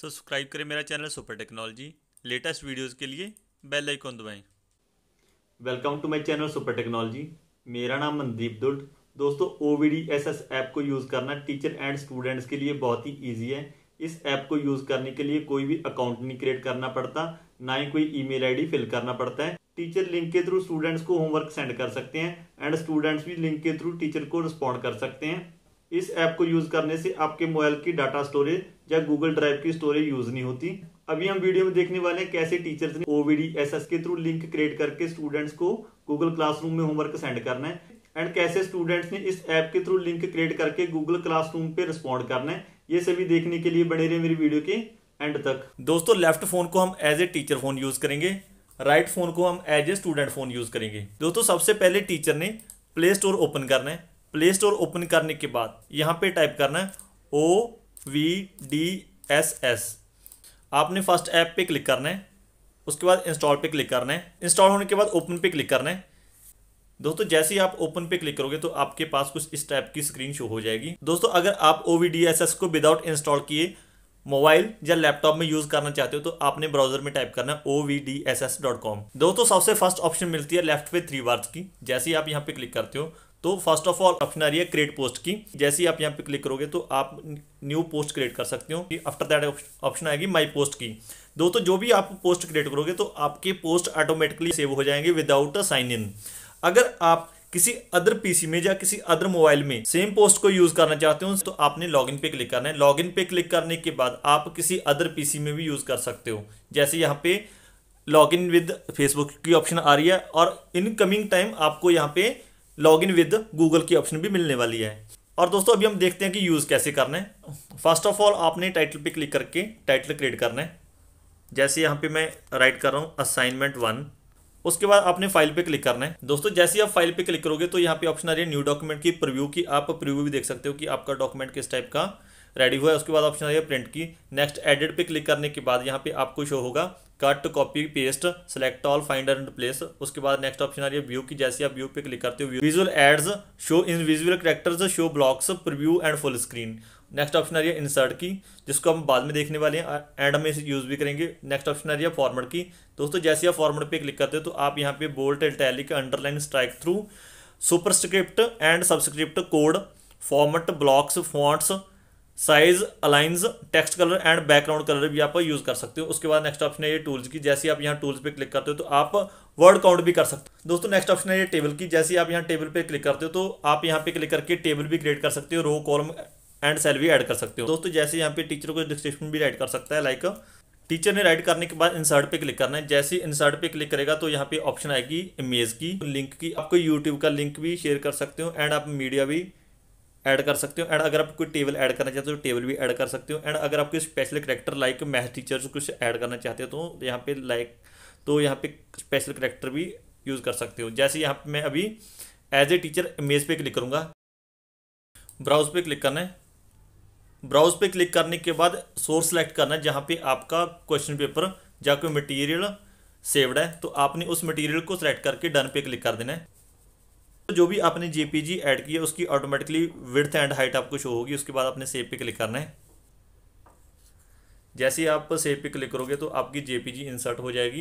subscribe करें मेरा channel super technology latest videos के लिए बेल आइकॉन दबाएं welcome to my channel super technology मेरा नाम मनदीप दुल्ट दोस्तों ओ ऐप को यूज़ करना टीचर एंड स्टूडेंट्स के लिए बहुत ही ईजी है इस ऐप को यूज़ करने के लिए कोई भी अकाउंट नहीं क्रिएट करना पड़ता ना ही कोई ईमेल आईडी फिल करना पड़ता है टीचर लिंक के थ्रू स्टूडेंट्स को होमवर्क सेंड कर सकते हैं एंड स्टूडेंट्स भी लिंक के थ्रू टीचर को रिस्पॉन्ड कर सकते हैं इस ऐप को यूज करने से आपके मोबाइल की डाटा स्टोरेज या गूगल ड्राइव की स्टोरेज यूज नहीं होती अभी हम वीडियो में देखने वाले हैं कैसे टीचर्स ने ओवीडी एस के थ्रू लिंक क्रिएट करके स्टूडेंट्स को गूगल क्लासरूम में होमवर्क सेंड करना है एंड कैसे स्टूडेंट्स ने इस ऐप के थ्रू लिंक क्रिएट करके गूगल क्लासरूम पे रिस्पॉन्ड करना है ये सभी देखने के लिए बने रहे मेरी वीडियो के एंड तक दोस्तों लेफ्ट फोन को हम as a teacher phone use करेंगे राइट फोन को हम as a student phone use करेंगे दोस्तों सबसे पहले टीचर ने प्ले स्टोर ओपन करना है प्ले स्टोर ओपन करने के बाद यहाँ पे टाइप करना है O V D S S आपने फर्स्ट ऐप पे क्लिक करना है उसके बाद इंस्टॉल पे क्लिक करना है इंस्टॉल होने के बाद ओपन पे क्लिक करना है दोस्तों जैसे ही आप ओपन पे क्लिक करोगे तो आपके पास कुछ इस टाइप की स्क्रीन शो हो जाएगी दोस्तों अगर आप O V D S S को विदाउट इंस्टॉल किए मोबाइल या लैपटॉप में यूज करना चाहते हो तो आपने ब्राउजर में टाइप करना O V D S S dot com दोस्तों सबसे फर्स्ट ऑप्शन मिलती है लेफ्ट पे थ्री बार्स की जैसे ही आप यहाँ पे क्लिक करते हो तो फर्स्ट ऑफ ऑल ऑप्शन आ रही है क्रिएट पोस्ट की जैसे ही आप यहाँ पे क्लिक करोगे तो आप न्यू पोस्ट क्रिएट कर सकते हो आफ्टर दैट ऑप्शन आएगी माई पोस्ट की दोस्तों जो भी आप पोस्ट क्रिएट करोगे तो आपके पोस्ट ऑटोमेटिकली सेव हो जाएंगे विदाउट अ साइन इन अगर आप किसी अदर पीसी में या किसी अदर मोबाइल में सेम पोस्ट को यूज करना चाहते हो तो आपने लॉगिन पे क्लिक करना है लॉगिन पे क्लिक करने के बाद आप किसी अदर पीसी में भी यूज कर सकते हो जैसे यहाँ पे लॉगिन विद फेसबुक की ऑप्शन आ रही है और इन कमिंग टाइम आपको यहाँ पे लॉग इन विद गूगल की ऑप्शन भी मिलने वाली है और दोस्तों अभी हम देखते हैं कि यूज़ कैसे करना है फर्स्ट ऑफ ऑल आपने टाइटल पे क्लिक करके टाइटल क्रिएट करना है जैसे यहाँ पे मैं राइट कर रहा हूँ असाइनमेंट वन उसके बाद आपने फाइल पे क्लिक करना है दोस्तों जैसे ही आप फाइल पे क्लिक करोगे तो यहाँ पे ऑप्शन आ रही है न्यू डॉक्यूमेंट की प्रिव्यू की आप प्रिव्यू भी देख सकते हो कि आपका डॉक्यूमेंट किस टाइप का रेडी हुआ है उसके बाद ऑप्शन आ रही है प्रिंट की नेक्स्ट एडिट पे क्लिक करने के बाद यहाँ पे आपको शो होगा cut copy paste select all finder and place उसके बाद नेक्स्ट ऑप्शन आ रही है व्यू की जैसे आप व्यू पे क्लिक करते हो visual aids show in visual characters show blocks preview and full screen next option आ रही है इंसर्ट की जिसको हम बाद में देखने वाले हैं एंड हम इसे यूज़ भी करेंगे नेक्स्ट ऑप्शन आ रही है फॉर्मेट की दोस्तों जैसे आप फॉर्मेट पे क्लिक करते हो तो आप यहाँ पे bold italic underline strike through superscript and subscript code format blocks fonts size aligns text colour and background colour भी आप यूज कर सकते हो उसके बाद नेक्स्ट ऑप्शन है ये टूल्स की जैसे आप यहाँ टूल्स पे क्लिक करते हो तो आप वर्ड काउंट भी कर सकते हो दोस्तों नेक्स्ट ऑप्शन है ये टेबल की जैसे आप यहाँ टेबल पे क्लिक करते हो तो आप यहाँ पे क्लिक करके टेबल भी क्रिएट कर सकते हो रो कॉलम एंड सेल भी एड कर सकते हो दोस्तों जैसे यहाँ पे टीचर को डिस्क्रिप्शन भी राइट कर सकता है लाइक टीचर ने राइट करने के बाद इंसर्ट पे क्लिक करना है जैसे ही इंसर्ट पे क्लिक करेगा तो यहाँ पे ऑप्शन आएगी इमेज की लिंक की आपको यूट्यूब का लिंक भी शेयर कर सकते हो एंड आप मीडिया भी ऐड कर सकते हो एंड अगर आप कोई टेबल ऐड करना चाहते हो तो टेबल भी ऐड कर सकते हो एंड अगर आप कोई special character like math teachers कुछ ऐड करना चाहते हो तो यहाँ पे लाइक तो यहाँ पे स्पेशल करेक्टर भी यूज़ कर सकते हो जैसे यहाँ पे मैं अभी एज ए टीचर इमेज पे क्लिक करूँगा ब्राउज पे क्लिक करना है ब्राउज पे क्लिक करने के बाद सोर्स सेलेक्ट करना है जहाँ पे आपका क्वेश्चन पेपर या कोई मटीरियल सेव्ड है तो आपने उस मटीरियल को सेलेक्ट करके डन पे क्लिक कर देना है तो जो भी आपने जेपीजी ऐड किया उसकी ऑटोमेटिकली विथ एंड हाइट आपको शो होगी उसके बाद आपने सेव पे क्लिक करना है जैसे ही आप सेव पे क्लिक करोगे तो आपकी जेपीजी इंसर्ट हो जाएगी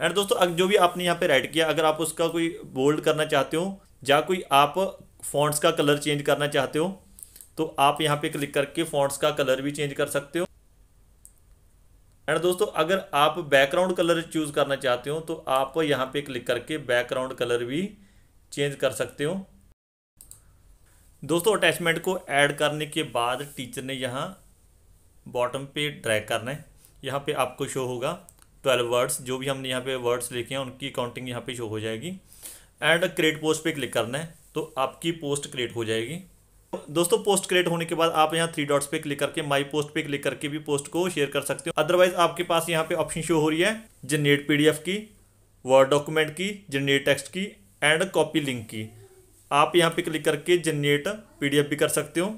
एंड दोस्तों जो भी आपने यहाँ पे राइट किया अगर आप उसका कोई बोल्ड करना चाहते हो या कोई आप फॉन्ट्स का कलर चेंज करना चाहते हो तो आप यहाँ पे क्लिक करके फॉन्ट्स का कलर भी चेंज कर सकते हो एंड दोस्तों अगर आप बैकग्राउंड कलर चूज़ करना चाहते हो तो आप यहाँ पे क्लिक करके बैकग्राउंड कलर भी चेंज कर सकते हो दोस्तों अटैचमेंट को ऐड करने के बाद टीचर ने यहाँ बॉटम पे ड्रैग करना है यहाँ पे आपको शो होगा ट्वेल्व वर्ड्स जो भी हमने यहाँ पे वर्ड्स लिखे हैं उनकी काउंटिंग यहाँ पे शो हो जाएगी एंड क्रिएट पोस्ट पे क्लिक करना है तो आपकी पोस्ट क्रिएट हो जाएगी दोस्तों पोस्ट क्रिएट होने के बाद आप यहाँ थ्री डॉट्स पे क्लिक करके माई पोस्ट पे क्लिक करके भी पोस्ट को शेयर कर सकते हो अदरवाइज आपके पास यहाँ पे ऑप्शन शो हो रही है जनरेट पीडीएफ की वर्ड डॉक्यूमेंट की जनरेट टेक्स्ट की एंड कॉपी लिंक की आप यहाँ पे क्लिक करके जनरेट पीडीएफ भी कर सकते हो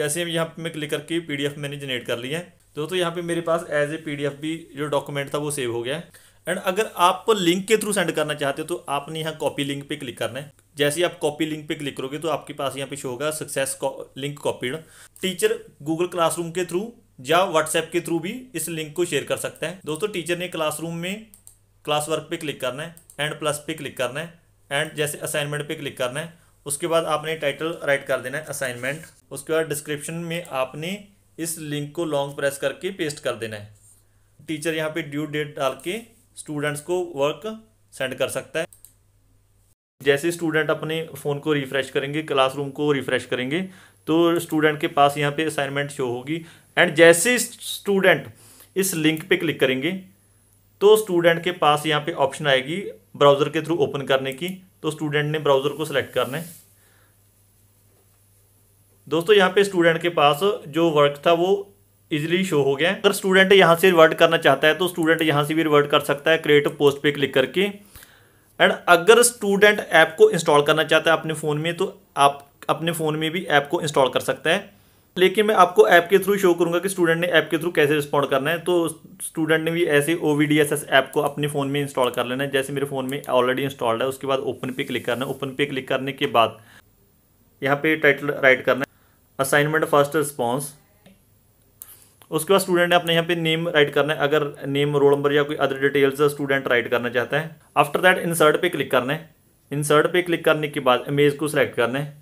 जैसे यहाँ पर मैं क्लिक करके पी मैंने जनरेट कर ली है दोस्तों यहाँ पे मेरे पास एज ए पी भी जो डॉक्यूमेंट था वो सेव हो गया है एंड अगर आप लिंक के थ्रू सेंड करना चाहते हो तो आपने यहाँ कॉपी लिंक पे क्लिक करना है जैसे ही आप कॉपी लिंक पे क्लिक करोगे तो आपके पास यहाँ पे शो होगा success link copied teacher Google classroom के थ्रू या व्हाट्सएप के थ्रू भी इस लिंक को शेयर कर सकते हैं दोस्तों टीचर ने क्लासरूम में क्लास वर्क पे क्लिक करना है एंड प्लस पे क्लिक करना है एंड जैसे असाइनमेंट पे क्लिक करना है उसके बाद आपने टाइटल राइट कर देना है असाइनमेंट उसके बाद डिस्क्रिप्शन में आपने इस लिंक को लॉन्ग प्रेस करके पेस्ट कर देना है टीचर यहाँ पे ड्यू डेट डाल के स्टूडेंट्स को वर्क सेंड कर सकता है जैसे स्टूडेंट अपने फ़ोन को रिफ़्रेश करेंगे क्लासरूम को रिफ़्रेश करेंगे तो स्टूडेंट के पास यहाँ पे असाइनमेंट शो होगी एंड जैसे स्टूडेंट इस लिंक पे क्लिक करेंगे तो स्टूडेंट के पास यहाँ पे ऑप्शन आएगी ब्राउज़र के थ्रू ओपन करने की तो स्टूडेंट ने ब्राउज़र को सिलेक्ट करना है दोस्तों यहाँ पे स्टूडेंट के पास जो वर्क था वो इजीली शो हो गया अगर स्टूडेंट यहाँ से रिवर्ट करना चाहता है तो स्टूडेंट यहाँ से भी रिवर्ट कर सकता है क्रिएट पोस्ट पे क्लिक करके एंड अगर स्टूडेंट ऐप को इंस्टॉल करना चाहता है अपने फ़ोन में तो आप अपने फ़ोन में भी ऐप को इंस्टॉल कर सकते हैं लेकिन मैं आपको ऐप के थ्रू शो करूंगा कि स्टूडेंट ने ऐप के थ्रू कैसे रिस्पॉन्ड करना है तो स्टूडेंट ने भी ऐसे O V D S S app को अपने फ़ोन में इंस्टॉल कर लेना है जैसे मेरे फ़ोन में ऑलरेडी इंस्टॉल्ड है उसके बाद ओपन पे क्लिक करना है ओपन पे क्लिक करने के बाद यहाँ पे टाइटल राइट करना है असाइनमेंट फर्स्ट रिस्पॉन्स उसके बाद स्टूडेंट ने अपने यहाँ पे नेम राइट करना है अगर नेम रोल नंबर या कोई अदर डिटेल्स स्टूडेंट राइट करना चाहता है आफ्टर दैट इंसर्ट पे क्लिक करना है इंसर्ट पे क्लिक करने के बाद इमेज को सिलेक्ट करना है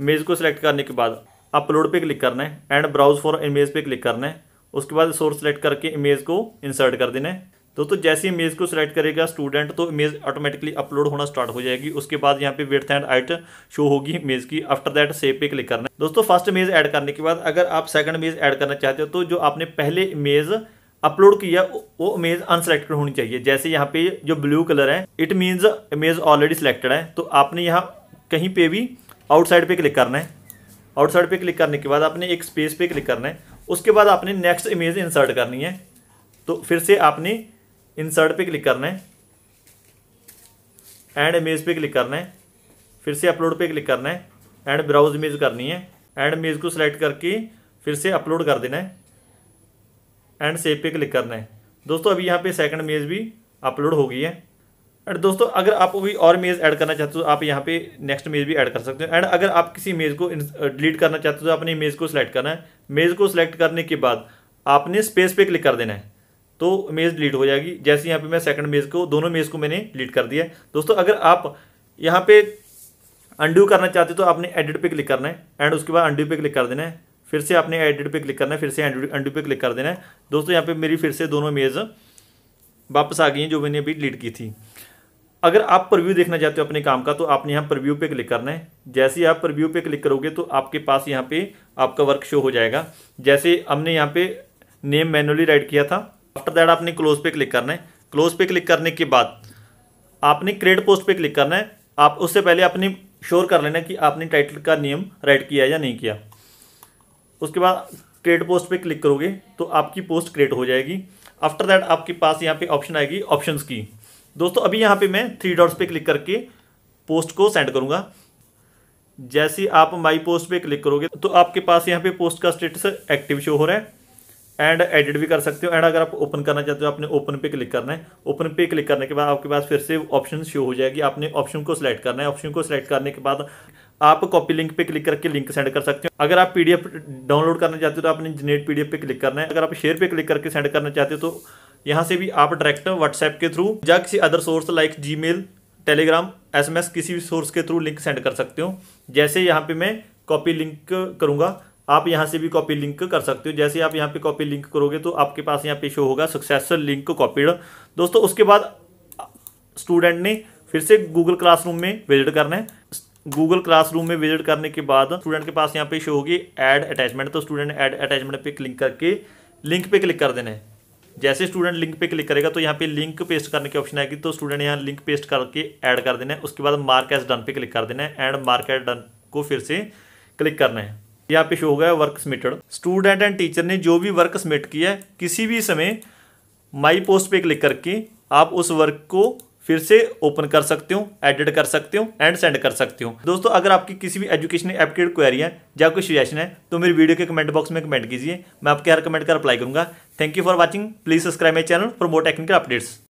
इमेज को सिलेक्ट करने के बाद अपलोड पे क्लिक करना है एंड ब्राउज फॉर इमेज पे क्लिक करना है उसके बाद सोर्स सेलेक्ट करके इमेज को इंसर्ट कर देना है दोस्तों तो जैसे इमेज को सिलेक्ट करेगा स्टूडेंट तो इमेज ऑटोमेटिकली अपलोड होना स्टार्ट हो जाएगी उसके बाद यहाँ पे विथ एंड आइट शो होगी इमेज की आफ्टर दैट सेव पे क्लिक करना है दोस्तों फर्स्ट इमेज ऐड करने के बाद अगर आप सेकंड इमेज ऐड करना चाहते हो तो जो आपने पहले इमेज अपलोड किया वो इमेज अनसेलेक्टेड होनी चाहिए जैसे यहाँ पे जो ब्लू कलर है it means image already selected है तो आपने यहाँ कहीं पे भी आउटसाइड पे क्लिक करना है आउटसाइड पे क्लिक करने के बाद आपने एक स्पेस पे क्लिक करना है उसके बाद आपने नेक्स्ट इमेज इंसर्ट करनी है तो फिर से आपने इंसर्ट पे क्लिक करना है एंड इमेज पे क्लिक करना है फिर से अपलोड पे क्लिक करना है एंड ब्राउज इमेज करनी है एंड इमेज को सिलेक्ट करके फिर से अपलोड कर देना है एंड सेव पे क्लिक करना है दोस्तों अभी यहाँ पे सेकंड इमेज भी अपलोड हो गई है एंड दोस्तों अगर आप कोई और इमेज ऐड करना चाहते हो तो आप यहाँ पे नेक्स्ट इमेज भी ऐड कर सकते हो एंड अगर आप किसी इमेज को डिलीट करना चाहते हो तो अपने इमेज को सिलेक्ट करना है इमेज को सिलेक्ट करने के बाद आपने स्पेस पे क्लिक कर देना है तो इमेज डिलीट हो जाएगी जैसे यहाँ पे मैं सेकंड मेज़ को दोनों मेज़ को मैंने डिलीट कर दिया है दोस्तों अगर आप यहाँ पे अंडू करना चाहते हो तो आपने एडिट पे क्लिक करना है एंड उसके बाद अंडू पे क्लिक कर देना है फिर से आपने एडिट पे क्लिक करना है फिर से अंडू पे क्लिक कर देना है दोस्तों यहाँ पर मेरी फिर से दोनों इमेज वापस आ गई हैं जो मैंने अभी डिलीट की थी अगर आप प्रव्यू देखना चाहते हो अपने काम का तो आपने यहाँ प्रव्यू पे क्लिक करना है जैसे ही आप प्रव्यू पे क्लिक करोगे तो आपके पास यहाँ पे आपका वर्क शो हो जाएगा जैसे हमने यहाँ पे नेम मैनुअली राइट किया था आफ्टर दैट आपने क्लोज पे क्लिक करना है क्लोज पे क्लिक करने के बाद आपने क्रिएट पोस्ट पे क्लिक करना है आप उससे पहले अपनी श्योर कर लेना कि आपने टाइटल का नियम राइट किया या नहीं किया उसके बाद क्रिएट पोस्ट पे क्लिक करोगे तो आपकी पोस्ट क्रिएट हो जाएगी आफ्टर दैट आपके पास यहाँ पे ऑप्शन आएगी ऑप्शंस की दोस्तों अभी यहाँ पे मैं थ्री डॉट्स पे क्लिक करके पोस्ट को सेंड करूँगा जैसे आप माई पोस्ट पे क्लिक करोगे तो आपके पास यहाँ पे पोस्ट का स्टेटस एक्टिव शो हो रहा है एंड एडिट भी कर सकते हो एंड अगर आप ओपन करना चाहते हो आपने ओपन पे क्लिक करना है ओपन पे क्लिक करने के बाद आपके पास फिर से ऑप्शन शो हो जाएगी आपने ऑप्शन को सिलेक्ट करना है ऑप्शन को सिलेक्ट करने के बाद आप कॉपी लिंक पे क्लिक करके लिंक सेंड कर सकते हो अगर आप पीडीएफ डाउनलोड करना चाहते हो तो आपने जनरेट पीडीएफ पे क्लिक करना है अगर आप शेयर पे क्लिक करके सेंड करना चाहते हो तो यहाँ से भी आप डायरेक्ट व्हाट्सएप के थ्रू या किसी अदर सोर्स लाइक जी टेलीग्राम एस किसी भी सोर्स के थ्रू लिंक सेंड कर सकते हो जैसे यहाँ पे मैं कॉपी लिंक करूँगा आप यहाँ से भी कॉपी लिंक कर सकते हो जैसे आप यहाँ पे कॉपी लिंक करोगे तो आपके पास यहाँ पे शो होगा सक्सेसफुल लिंक कॉपीड दोस्तों उसके बाद स्टूडेंट ने फिर से गूगल क्लासरूम में विजिट करना है गूगल क्लासरूम में विजिट करने के बाद स्टूडेंट के पास यहाँ पे शो होगी ऐड अटैचमेंट तो स्टूडेंट ऐड अटैचमेंट पे क्लिक करके लिंक पे क्लिक कर देना है जैसे स्टूडेंट लिंक पे क्लिक करेगा तो यहाँ पे लिंक पेस्ट करने की ऑप्शन आएगी तो स्टूडेंट यहाँ लिंक पेस्ट करके ऐड कर देना है उसके बाद मार्क एज डन पे क्लिक कर देना है एंड मार्क एज डन को फिर से क्लिक करना है यहाँ पे शो हो गया work submitted student and teacher ने जो भी वर्क सबमिट किया है किसी भी समय माई पोस्ट पे क्लिक करके आप उस वर्क को फिर से ओपन कर सकते हो एडिट कर सकते हो एंड सेंड कर सकते हो दोस्तों अगर आपकी किसी भी एजुकेशन की क्वेरी है या कोई सजेशन है तो मेरी वीडियो के कमेंट बॉक्स में कमेंट कीजिए मैं आपके हर कमेंट का कर अप्लाई करूंगा thank you for watching please subscribe my channel for more technical updates